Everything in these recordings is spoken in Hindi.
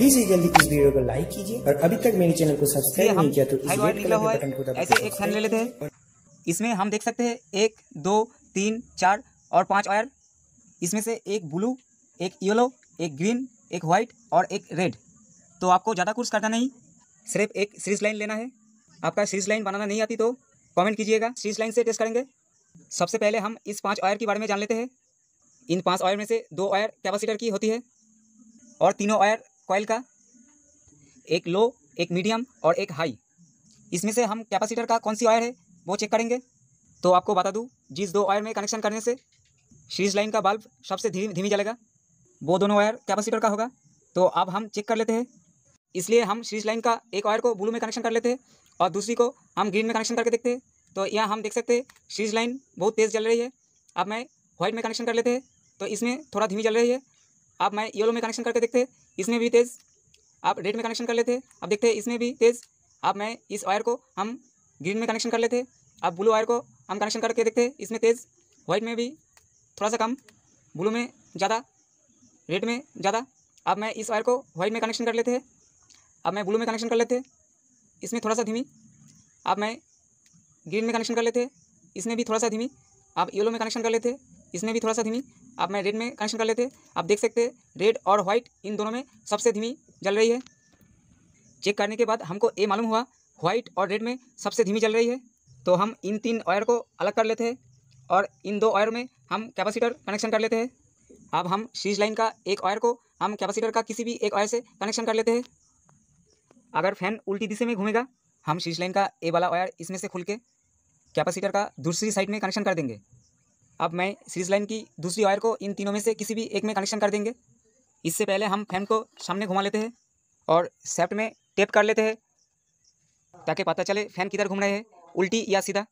प्लीज ये जल्दी इस वीडियो को लाइक कीजिए और अभी तक मेरे चैनल को सब्सक्राइब नहीं किया तो इस रेड कलर के बटन को दबा ऐसे एक फैन ले लेते हैं इसमें हम देख सकते हैं एक दो तीन चार और पांच वायर इसमें से एक ब्लू एक येलो एक ग्रीन एक वाइट और एक रेड तो आपको ज़्यादा कुछ करना नहीं सिर्फ एक सीरीज लाइन लेना है आपका सीरीज लाइन बनाना नहीं आती तो कमेंट कीजिएगा सीरीज लाइन से टेस्ट करेंगे सबसे पहले हम इस पांच वायर के बारे में जान लेते हैं इन पांच वायर में से दो वायर कैपेसिटर की होती है और तीनों वायर कॉयल का एक लो एक मीडियम और एक हाई इसमें से हम कैपेसिटर का कौन सी वायर है वो चेक करेंगे तो आपको बता दूँ जिस दो वायर में कनेक्शन करने से सीरीज लाइन का बल्ब सबसे धीमी धीमी जलेगा वो दोनों वायर कैपेसिटर का होगा तो अब हम चेक कर लेते हैं इसलिए हम सीरीज लाइन का एक वायर को ब्लू में कनेक्शन कर लेते हैं और दूसरी को हम ग्रीन में कनेक्शन करके देखते हैं तो यहाँ हम देख सकते हैं सीरीज लाइन बहुत तेज़ जल रही है अब मैं वाइट में कनेक्शन कर लेते हैं तो इसमें थोड़ा धीमी जल रही है आप मैं येलो में कनेक्शन करके देखते इसमें भी तेज़ आप रेड में कनेक्शन कर लेते अब देखते हैं इसमें भी तेज़ आप मैं इस वायर को हम ग्रीन में कनेक्शन कर लेते आप ब्लू वायर को हम कनेक्शन करके देखते इसमें तेज़ वाइट में भी थोड़ा सा कम ब्लू में ज़्यादा रेड में ज़्यादा अब मैं इस वायर को व्हाइट में कनेक्शन कर लेते हैं अब मैं ब्लू में कनेक्शन कर लेते हैं इसमें थोड़ा सा धीमी अब मैं ग्रीन में कनेक्शन कर लेते हैं इसमें भी थोड़ा सा धीमी आप येलो में कनेक्शन कर लेते हैं इसमें भी थोड़ा सा धीमी आप मैं रेड में कनेक्शन कर लेते आप देख सकते हैं रेड और व्हाइट इन दोनों में सबसे धीमी जल रही है चेक करने के बाद हमको ये मालूम हुआ व्हाइट और रेड में सबसे धीमी जल रही है तो हम इन तीन वायर को अलग कर लेते हैं और इन दो वायर में हम कैपेसिटर कनेक्शन कर लेते हैं अब हम सीज लाइन का एक वायर को हम कैपेसिटर का किसी भी एक वायर से कनेक्शन कर लेते हैं अगर फैन उल्टी दिशा में घूमेगा हम सीज लाइन का ए वाला वायर इसमें से खुल के कैपेसिटर का दूसरी साइड में कनेक्शन कर देंगे अब मैं सीरीज लाइन की दूसरी वायर को इन तीनों में से किसी भी एक में कनेक्शन कर देंगे इससे पहले हम फैन को सामने घुमा लेते हैं और सेफ्ट में टेप कर लेते हैं ताकि पता चले फैन किधर घूम रहे हैं उल्टी या सीधा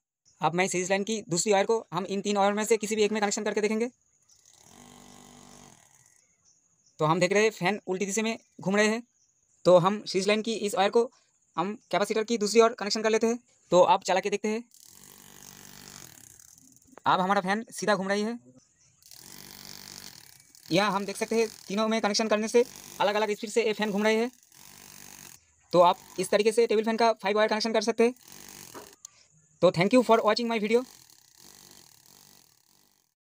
अब मैं सीरीज लाइन की दूसरी वायर को हम इन तीन वायर में से किसी भी एक में कनेक्शन करके देखेंगे तो हम देख रहे हैं फैन उल्टी दिशा में घूम रहे हैं तो हम सीरीज लाइन की इस वायर को हम कैपेसिटर की दूसरी ओर कनेक्शन कर लेते हैं तो आप चला के देखते हैं अब हमारा फैन सीधा घूम रही है यहाँ हम देख सकते हैं तीनों में कनेक्शन करने से अलग अलग स्पीड से ये फैन घूम रही है तो आप इस तरीके से टेबल फैन का फाइव वायर कनेक्शन कर सकते हैं तो thank you for watching my video